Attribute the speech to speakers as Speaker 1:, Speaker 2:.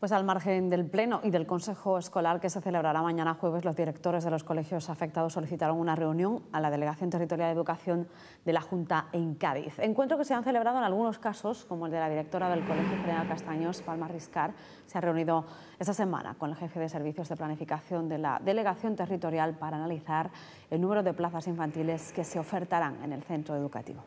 Speaker 1: Pues al margen del Pleno y del Consejo Escolar que se celebrará mañana jueves, los directores de los colegios afectados solicitaron una reunión a la Delegación Territorial de Educación de la Junta en Cádiz. Encuentro que se han celebrado en algunos casos, como el de la directora del Colegio General Castaños, Palma Riscar. Se ha reunido esta semana con el jefe de Servicios de Planificación de la Delegación Territorial para analizar el número de plazas infantiles que se ofertarán en el centro educativo.